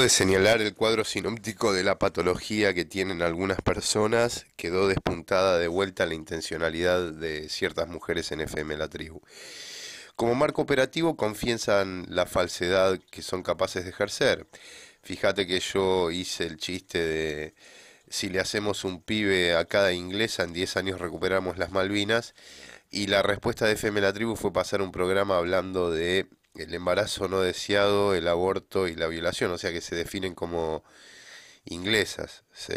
de señalar el cuadro sinóptico de la patología que tienen algunas personas, quedó despuntada de vuelta la intencionalidad de ciertas mujeres en FM La Tribu. Como marco operativo confiesan la falsedad que son capaces de ejercer. Fíjate que yo hice el chiste de si le hacemos un pibe a cada inglesa en 10 años recuperamos las Malvinas y la respuesta de FM La Tribu fue pasar un programa hablando de el embarazo no deseado, el aborto y la violación, o sea que se definen como inglesas, se